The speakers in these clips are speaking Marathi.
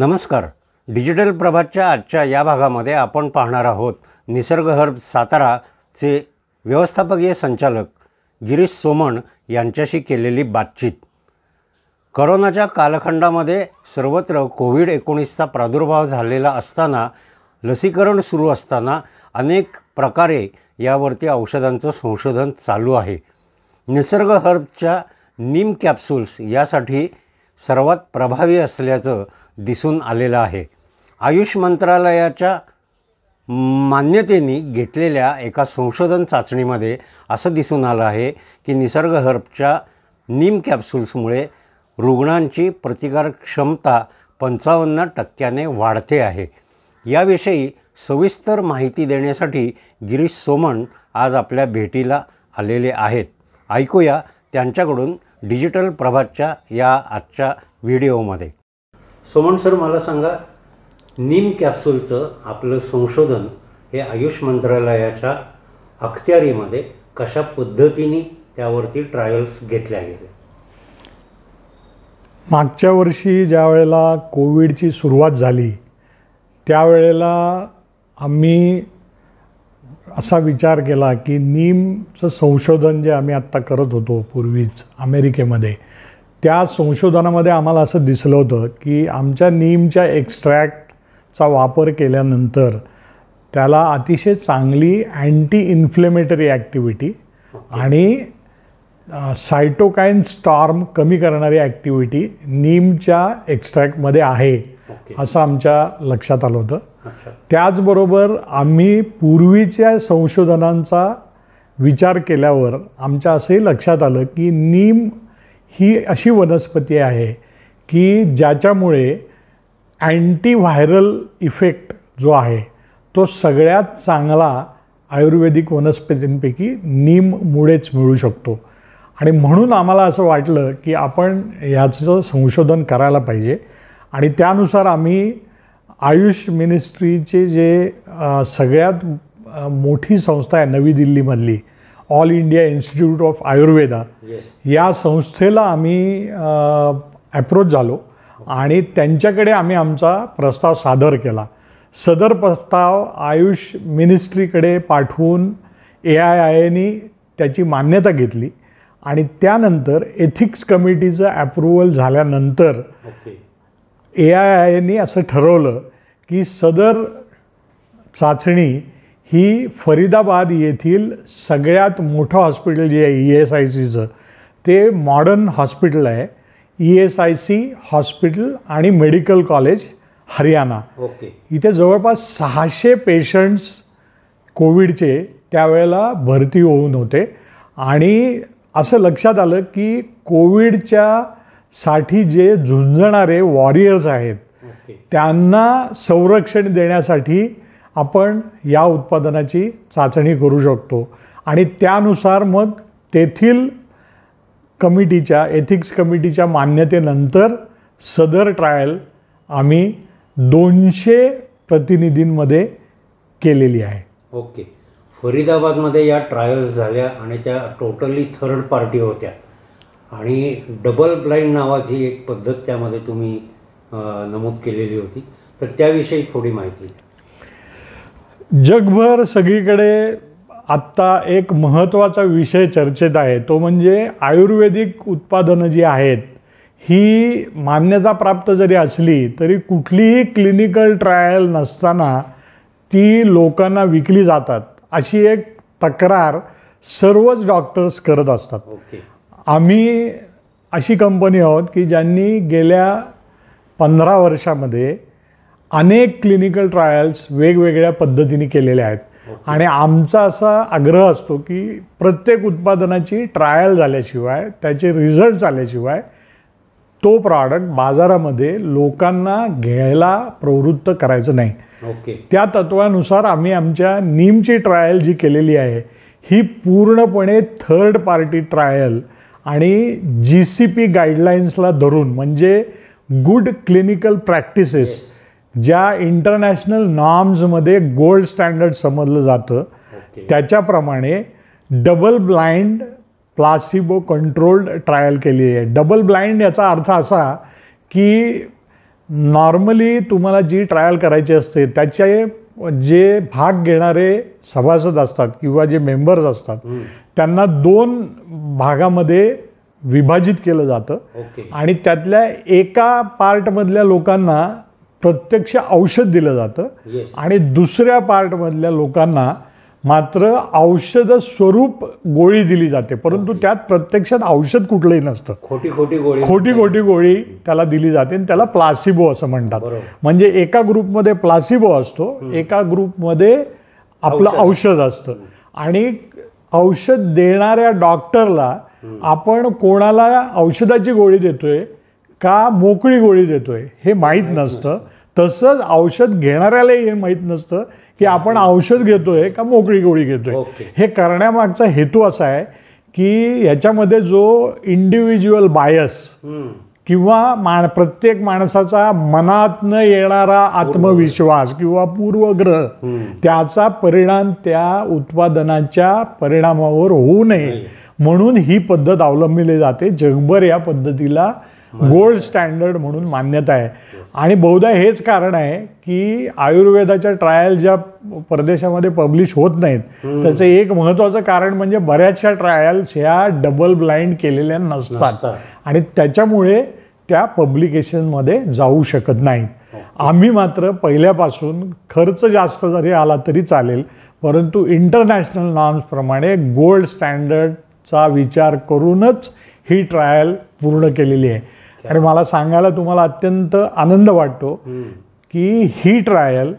नमस्कार डिजिटल प्रभातच्या आजच्या या भागामध्ये आपण पाहणार आहोत निसर्ग हर्ब साताराचे व्यवस्थापकीय संचालक गिरीश सोमण यांच्याशी केलेली बातचीत करोनाच्या कालखंडामध्ये सर्वत्र कोविड एकोणीसचा प्रादुर्भाव झालेला असताना लसीकरण सुरू असताना अनेक प्रकारे यावरती औषधांचं संशोधन चालू आहे निसर्ग हर्बच्या नीम कॅप्सूल्स यासाठी सर्वात प्रभावी असल्याचं दिसून आलेलं आहे आयुष मंत्रालयाच्या मान्यतेने घेतलेल्या एका संशोधन चाचणीमध्ये असं दिसून आलं आहे की निसर्ग हर्बच्या नीम कॅप्सूल्समुळे रुग्णांची प्रतिकारक्षमता पंचावन्न टक्क्याने वाढते आहे याविषयी सविस्तर माहिती देण्यासाठी गिरीश सोमण आज आपल्या भेटीला आलेले आहेत ऐकूया त्यांच्याकडून डिजिटल प्रभातच्या या आजच्या व्हिडिओमध्ये सुमन सर मला सांगा नीम कॅप्सूलचं आपलं संशोधन हे आयुष मंत्रालयाच्या अखत्यारीमध्ये कशा पद्धतीने त्यावरती ट्रायल्स घेतल्या गेल्या मागच्या वर्षी ज्या वेळेला कोविडची सुरुवात झाली त्यावेळेला आम्ही असा विचार केला की नीमचं संशोधन जे आम्ही आत्ता करत होतो पूर्वीच अमेरिकेमध्ये त्या संशोधनामध्ये आम्हाला असं दिसलं होतं की आमच्या नीमच्या एक्स्ट्रॅक्टचा वापर केल्यानंतर त्याला अतिशय चांगली अँटी इन्फ्लेमेटरी ॲक्टिव्हिटी आणि सायटोकाईन स्टॉर्म कमी करणारी ॲक्टिव्हिटी नीमच्या एक्स्ट्रॅक्टमध्ये आहे असं आमच्या लक्षात आलं होतं त्याचबरोबर आम्ही पूर्वीच्या संशोधनांचा विचार केल्यावर आमच्या असंही लक्षात आलं की नीम ही अशी वनस्पती आहे की ज्याच्यामुळे अँटीव्हायरल इफेक्ट जो आहे तो सगळ्यात चांगला आयुर्वेदिक वनस्पतींपैकी नीममुळेच मिळू शकतो आणि म्हणून आम्हाला असं वाटलं की आपण ह्याचं संशोधन करायला पाहिजे आणि त्यानुसार आम्ही आयुष मिनिस्ट्रीचे जे सगळ्यात मोठी संस्था आहे नवी दिल्लीमधली all India institute of Ayurveda या संस्थेला आम्ही ॲप्रोच झालो आणि त्यांच्याकडे आम्ही आमचा प्रस्ताव सादर केला सदर प्रस्ताव आयुष मिनिस्ट्रीकडे पाठवून ए आय आय एनी त्याची मान्यता घेतली आणि त्यानंतर एथिक्स कमिटीचं ॲप्रुव्हल झाल्यानंतर ए आय आयने असं ठरवलं की सदर चाचणी ही फरीदाबाद येथील सगळ्यात मोठं हॉस्पिटल जे आहे ई एस आय सीचं ते मॉडर्न हॉस्पिटल आहे E S I C hospital आणि मेडिकल कॉलेज हरियाणा ओके इथे जवळपास सहाशे पेशंट्स कोविडचे त्यावेळेला भरती होऊन होते आणि असं लक्षात आलं की कोविडच्या साठी जे झुंजणारे वॉरियर्स आहेत त्यांना संरक्षण देण्यासाठी आपण या उत्पादनाची चाचणी करू शकतो आणि त्यानुसार मग तेथील कमिटीच्या एथिक्स कमिटीच्या मान्यतेनंतर सदर ट्रायल आम्ही दोनशे प्रतिनिधींमध्ये केलेली आहे ओके फरीदाबादमध्ये या ट्रायल्स झाल्या आणि त्या टोटली थर्ड पार्टी होत्या आणि डबल ब्लाइंड नावाची एक पद्धत त्यामध्ये तुम्ही नमूद केलेली होती तर त्याविषयी थोडी माहिती जगभर सगळीकडे आत्ता एक महत्त्वाचा विषय चर्चेत आहे तो म्हणजे आयुर्वेदिक उत्पादनं जी आहेत ही मान्यता प्राप्त जरी असली तरी कुठलीही क्लिनिकल ट्रायल नसताना ती लोकांना विकली जातात अशी एक तक्रार सर्वच डॉक्टर्स करत असतात ओके आम्ही अशी कंपनी आहोत की ज्यांनी गेल्या पंधरा वर्षामध्ये अनेक क्लिनिकल ट्रायल्स वेगवेगळ्या पद्धतीने केलेले आहेत आणि आमचा असा आग्रह असतो की प्रत्येक उत्पादनाची ट्रायल झाल्याशिवाय त्याचे रिझल्ट आल्याशिवाय तो प्रॉडक्ट बाजारामध्ये लोकांना घ्यायला प्रवृत्त करायचं नाही त्या तत्वानुसार आम्ही आमच्या नीमची ट्रायल जी केलेली आहे ही पूर्णपणे थर्ड पार्टी ट्रायल आणि जी सी पी गाईडलाईन्सला धरून म्हणजे गुड क्लिनिकल प्रॅक्टिसेस ज्या इंटरनॅशनल नॉर्म्समध्ये गोल्ड स्टँडर्ड समजलं जातं त्याच्याप्रमाणे double blind placebo controlled trial केली आहे डबल ब्लाइंड याचा अर्थ असा की नॉर्मली तुम्हाला जी ट्रायल करायची असते त्याचे जे भाग घेणारे सभासद असतात किंवा जे मेंबर्स असतात त्यांना दोन भागामध्ये विभाजित केलं जातं आणि त्यातल्या एका पार्टमधल्या लोकांना प्रत्यक्ष औषध दिलं जातं आणि दुसऱ्या पार्टमधल्या लोकांना मात्र औषध स्वरूप गोळी दिली जाते परंतु त्यात प्रत्यक्षात औषध कुठलंही नसतं खोटी खोटी गोळी खोटी खोटी गोळी त्याला दिली जाते आणि त्याला प्लासिबो असं म्हणतात म्हणजे एका ग्रुपमध्ये प्लासिबो असतो एका ग्रुपमध्ये आपलं औषध असतं आणि औषध देणाऱ्या डॉक्टरला आपण कोणाला औषधाची गोळी देतोय का मोकळी गोळी देतोय हे माहीत नसतं तसंच औषध घेणाऱ्यालाही हे माहीत नसतं की आपण औषध घेतोय का मोकळी गोळी घेतोय हे करण्यामागचा हेतू असा आहे की याच्यामध्ये जो इंडिव्हिज्युअल बायस किंवा मा प्रत्येक माणसाचा मनातनं येणारा आत्मविश्वास किंवा पूर्वग्रह त्याचा परिणाम त्या उत्पादनाच्या परिणामावर होऊ नये म्हणून ही पद्धत अवलंबिली जाते जगभर या पद्धतीला गोल्ड स्टँडर्ड म्हणून मान्यता आहे आणि बहुधा हेच कारण आहे की आयुर्वेदाच्या ट्रायल ज्या परदेशामध्ये पब्लिश होत नाहीत त्याचं एक महत्त्वाचं कारण म्हणजे बऱ्याचशा ट्रायल्स ह्या डबल ब्लाइंड केलेल्या नसतात आणि त्याच्यामुळे त्या पब्लिकेशनमध्ये जाऊ शकत नाहीत आम्ही मात्र पहिल्यापासून खर्च जास्त जरी आला तरी चालेल परंतु इंटरनॅशनल नॉर्म्सप्रमाणे गोल्ड स्टँडर्डचा विचार करूनच ही ट्रायल पूर्ण केलेली आहे आणि मला सांगायला तुम्हाला अत्यंत आनंद वाटतो की ही ट्रायल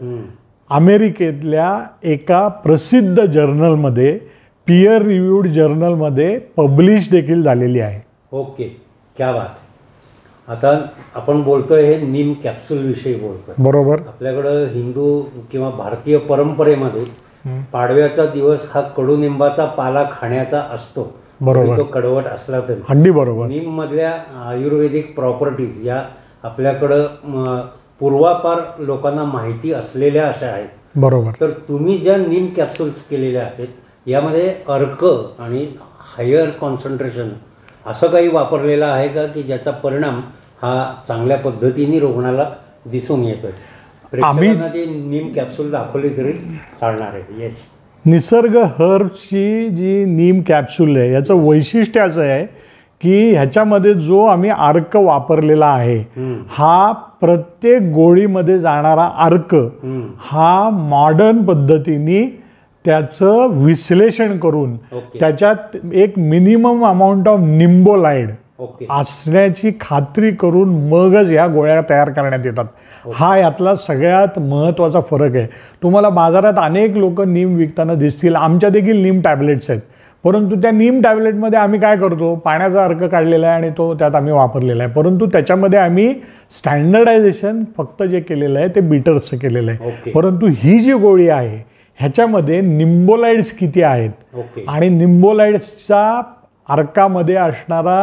अमेरिकेतल्या एका प्रसिद्ध जर्नलमध्ये पियर रिव्ह्यूड जर्नलमध्ये पब्लिश देखील झालेली आहे ओके क्या बात आता आपण बोलतोय हे नीम कॅप्सूलविषयी बोलतोय बरोबर आपल्याकडं हिंदू किंवा भारतीय परंपरेमध्ये पाडव्याचा दिवस हा कडुनिंबाचा पाला खाण्याचा असतो बरोबर तो कडवट असला तरी हंडी बरोबर मधल्या आयुर्वेदिक प्रॉपर्टीज या आपल्याकडं पूर्वापार लोकांना माहिती असलेल्या अशा आहेत बरोबर तर तुम्ही ज्या नीम कॅप्सुल्स केलेल्या आहेत यामध्ये अर्क आणि हायर कॉन्सन्ट्रेशन असं काही वापरलेलं आहे का की ज्याचा परिणाम हा चांगल्या पद्धतीने रुग्णाला दिसून येतोय आम्ही ते नीम कॅप्सूल दाखवले तरी चालणार आहे येस निसर्ग हर्ब्सची जी नीम कॅप्सूल आहे याचं वैशिष्ट्य असं आहे की ह्याच्यामध्ये जो आम्ही अर्क वापरलेला आहे हा प्रत्येक गोळीमध्ये जाणारा अर्क हा मॉडर्न पद्धतीने त्याचं विश्लेषण करून okay. त्याच्यात एक मिनिमम अमाऊंट ऑफ निंबोलाइड असण्याची खात्री करून मगच या गोळ्या तयार करण्यात येतात हा यातला सगळ्यात महत्त्वाचा फरक आहे तुम्हाला बाजारात अनेक लोक नीम विकताना दिसतील आमच्या देखील नीम टॅबलेट्स आहेत परंतु त्या नीम टॅबलेटमध्ये आम्ही काय करतो पाण्याचा अर्क काढलेला आहे आणि तो त्यात आम्ही वापरलेला आहे परंतु त्याच्यामध्ये आम्ही स्टँडर्डायझेशन फक्त जे केलेलं आहे ते बीटर्सचं केलेलं आहे परंतु ही जी गोळी आहे ह्याच्यामध्ये निंबोलाइड्स किती आहेत आणि निंबोलाइड्सच्या अर्कामध्ये असणारा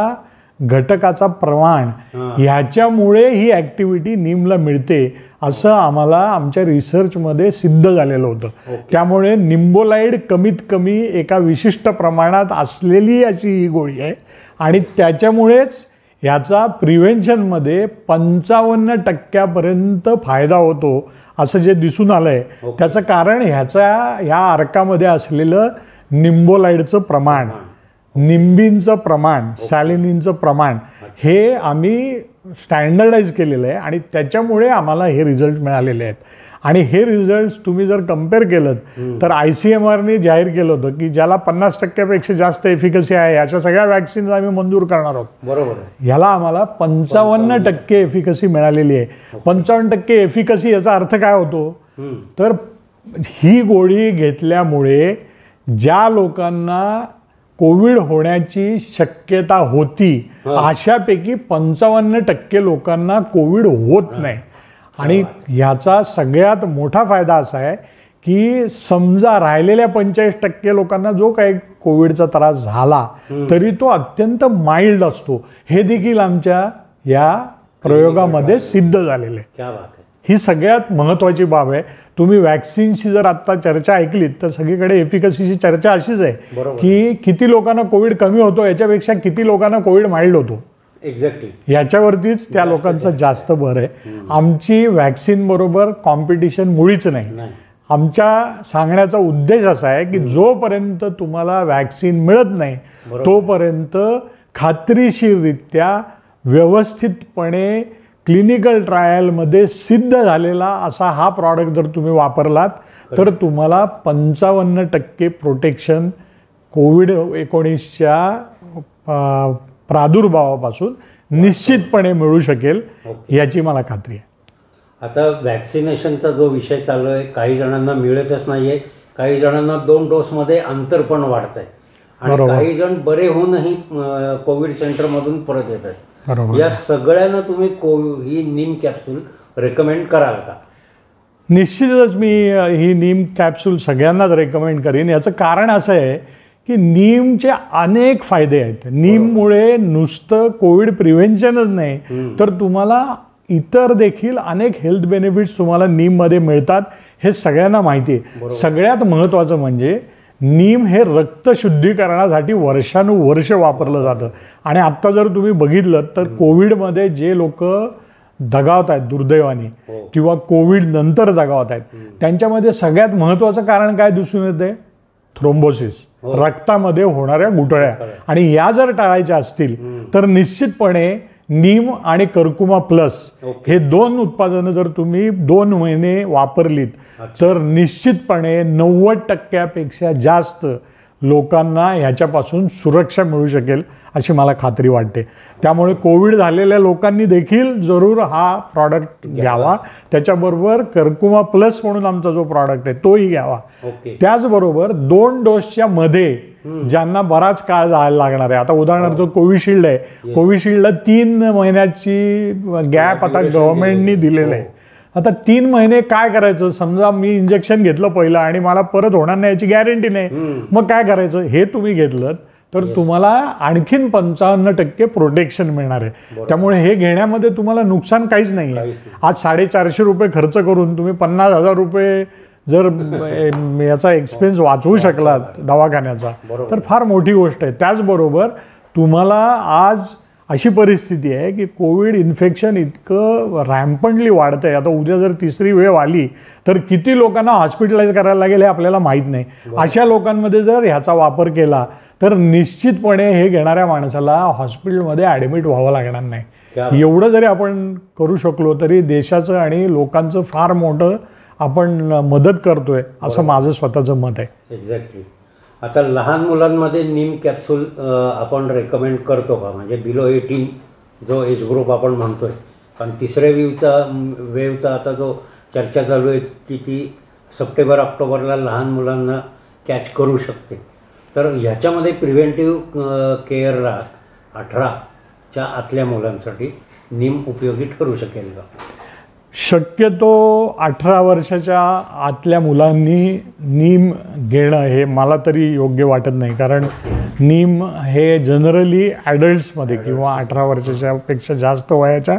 घटकाचा प्रमाण ह्याच्यामुळे ही ॲक्टिव्हिटी निमला मिळते असं आम्हाला आमच्या रिसर्चमध्ये सिद्ध झालेलं होतं त्यामुळे निंबोलाईड कमीत कमी एका विशिष्ट प्रमाणात असलेली अशी ही गोळी आहे आणि त्याच्यामुळेच ह्याचा प्रिव्हेन्शनमध्ये पंचावन्न टक्क्यापर्यंत फायदा होतो असं जे दिसून आलं आहे त्याचं कारण ह्याचा ह्या अर्कामध्ये असलेलं निंबोलाईडचं प्रमाण निंबींचं प्रमाण सॅलिनींचं प्रमाण हे आम्ही स्टँडर्डाईज केलेलं आहे आणि त्याच्यामुळे आम्हाला हे रिझल्ट मिळालेले आहेत आणि हे रिझल्ट तुम्ही जर कम्पेअर केलं तर आय सी एम आरने जाहीर केलं होतं की ज्याला पन्नास टक्क्यापेक्षा जास्त एफिकसी आहे अशा सगळ्या व्हॅक्सिन्स आम्ही मंजूर करणार आहोत बरोबर ह्याला आम्हाला पंचावन्न टक्के एफिकसी मिळालेली आहे पंचावन्न टक्के एफिकसी याचा अर्थ काय होतो तर ही गोळी घेतल्यामुळे ज्या लोकांना कोविड होण्याची शक्यता होती अशापैकी पंचावन्न टक्के लोकांना कोविड होत नाही आणि ह्याचा सगळ्यात मोठा फायदा असा आहे की समजा राहिलेल्या पंचेचाळीस टक्के लोकांना जो काही कोविडचा त्रास झाला तरी तो अत्यंत माइल्ड असतो हे देखील आमच्या या प्रयोगामध्ये सिद्ध झालेले आहे ही सगळ्यात महत्त्वाची बाब आहे तुम्ही वॅक्सिनशी जर आत्ता चर्चा ऐकलीत तर सगळीकडे एफिकसीची चर्चा अशीच आहे की किती लोकांना कोविड कमी होतो याच्यापेक्षा किती लोकांना कोविड माइल्ड होतो एक्झॅक्टली ह्याच्यावरतीच त्या लोकांचा जास्त भर आहे आमची बरोबर कॉम्पिटिशन मुळीच नाही आमच्या सांगण्याचा उद्देश असा आहे की जोपर्यंत तुम्हाला व्हॅक्सिन मिळत नाही तोपर्यंत खात्रीशीररित्या व्यवस्थितपणे क्लिनिकल ट्रायलमध्ये सिद्ध झालेला असा हा प्रॉडक्ट जर तुम्ही वापरलात तर तुम्हाला पंचावन्न टक्के प्रोटेक्शन कोविड एकोणीसच्या प्रादुर्भावापासून निश्चितपणे मिळू शकेल याची मला खात्री आहे आता व्हॅक्सिनेशनचा जो विषय चालू आहे काही जणांना मिळतच नाही आहे काही जणांना दोन डोसमध्ये अंतर पण वाढत आहे आणि काही जण बरे होऊनही कोविड सेंटरमधून परत येत आहेत या सगळ्यांना तुम्ही ही नीम कॅप्सूल रेकमेंड कराल का निश्चितच मी ही नीम कॅप्सूल सगळ्यांनाच रेकमेंड करीन याचं कारण असं आहे की नीमचे अनेक फायदे आहेत नीममुळे नुसतं कोविड प्रिव्हेन्शनच नाही तर तुम्हाला इतर देखील अनेक हेल्थ बेनिफिट्स तुम्हाला नीममध्ये मिळतात हे सगळ्यांना माहिती आहे सगळ्यात महत्त्वाचं म्हणजे नीम हे रक्तशुद्धीकरणासाठी वर्षानुवर्ष वापरलं जातं आणि आत्ता जर तुम्ही बघितलं तर कोविडमध्ये जे लोक दगावत आहेत दुर्दैवाने हो. किंवा कोविड नंतर दगावत आहेत त्यांच्यामध्ये सगळ्यात महत्त्वाचं कारण काय दिसून येते थ्रोम्बोसिस हो. रक्तामध्ये होणाऱ्या गुठळ्या आणि या जर टाळायच्या असतील तर निश्चितपणे नीम आणि कर्कुमा प्लस हे दोन उत्पादनं जर तुम्ही दोन महिने वापरलीत तर निश्चितपणे नव्वद टक्क्यापेक्षा जास्त लोकांना ह्याच्यापासून सुरक्षा मिळू शकेल अशी मला खात्री वाटते त्यामुळे कोविड झालेल्या लोकांनी देखील जरूर हा प्रॉडक्ट घ्यावा त्याच्याबरोबर कर्कुमा प्लस म्हणून आमचा जो प्रॉडक्ट आहे तोही घ्यावा त्याचबरोबर दोन डोसच्या मध्ये ज्यांना बराच काळ जायला लागणार आहे आता उदाहरणार्थ हो. कोविशिल्ड आहे कोविशिल्डला तीन महिन्याची गॅप आता गव्हर्नमेंटनी दिलेलं आहे हो. आता तीन महिने काय करायचं समजा मी इंजेक्शन घेतलं पहिलं आणि मला परत होणार नाही याची गॅरंटी नाही मग काय करायचं हे तुम्ही घेतलं तर तुम्हाला आणखीन पंचावन्न टक्के प्रोटेक्शन मिळणार आहे त्यामुळे हे घेण्यामध्ये तुम्हाला नुकसान काहीच नाही आहे आज साडेचारशे रुपये खर्च करून तुम्ही पन्नास हजार रुपये जर याचा एक्सपिरियन्स वाचवू शकलात दवाखान्याचा तर फार मोठी गोष्ट आहे त्याचबरोबर तुम्हाला आज अशी परिस्थिती आहे की कोविड इन्फेक्शन इतकं रॅम्पंटली वाढतं आहे आता उद्या जर तिसरी वेळ आली तर किती लोकांना हॉस्पिटलाइज करायला लागेल हे आपल्याला माहीत नाही अशा लोकांमध्ये जर ह्याचा वापर केला तर निश्चितपणे हे घेणाऱ्या माणसाला हॉस्पिटलमध्ये ॲडमिट व्हावं लागणार नाही एवढं जरी आपण करू शकलो तरी देशाचं आणि लोकांचं फार मोठं आपण मदत करतोय असं माझं स्वतःचं मत आहे एक्झॅक्टली आता लहान मुलांमध्ये नीम कॅप्सूल आपण रेकमेंड करतो का म्हणजे बिलो एटीन जो एज ग्रुप आपण म्हणतोय कारण तिसऱ्या वीवचा वेवचा आता जो चर्चा चालू आहे की ती सप्टेंबर ऑक्टोबरला लहान मुलांना कॅच करू शकते तर ह्याच्यामध्ये प्रिव्हेंटिव्ह केअरला अठराच्या आतल्या मुलांसाठी नीम उपयोगी ठरू शकेल का शक्यतो अठरा वर्षाच्या आतल्या मुलांनी नीम घेणं हे मला तरी योग्य वाटत नाही कारण नीम हे जनरली ॲडल्ट्समध्ये किंवा अठरा वर्षाच्या पेक्षा जास्त वयाच्या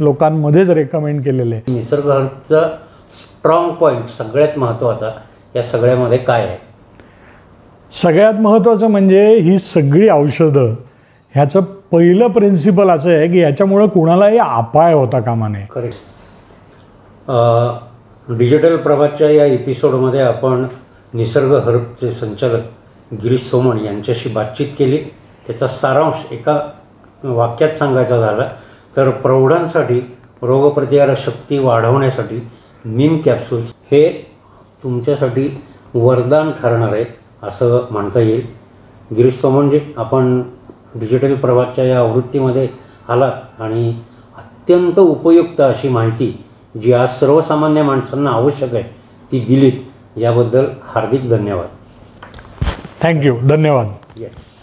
लोकांमध्येच रेकमेंड केलेले आहे निसर्गाचा स्ट्रॉंग पॉईंट सगळ्यात महत्त्वाचा या सगळ्यामध्ये काय आहे सगळ्यात महत्त्वाचं म्हणजे ही सगळी औषधं ह्याचं पहिलं प्रिन्सिपल असं आहे की याच्यामुळं कुणालाही अपाय होता कामा नये डिजिटल प्रभातच्या या एपिसोडमध्ये आपण निसर्ग हर्बचे संचालक गिरीश सोमण यांच्याशी बातचीत केली त्याचा सारांश एका वाक्यात सांगायचा झाला तर प्रौढांसाठी रोगप्रतिकारक शक्ती वाढवण्यासाठी नीम कॅप्सूल्स हे तुमच्यासाठी वरदान ठरणार आहे असं म्हणता येईल गिरीश सोमणजी आपण डिजिटल प्रभातच्या या आवृत्तीमध्ये आलात आणि अत्यंत उपयुक्त अशी माहिती जी आज सर्वसामान्य माणसांना आवश्यक आहे ती दिलीत याबद्दल हार्दिक धन्यवाद थँक्यू धन्यवाद येस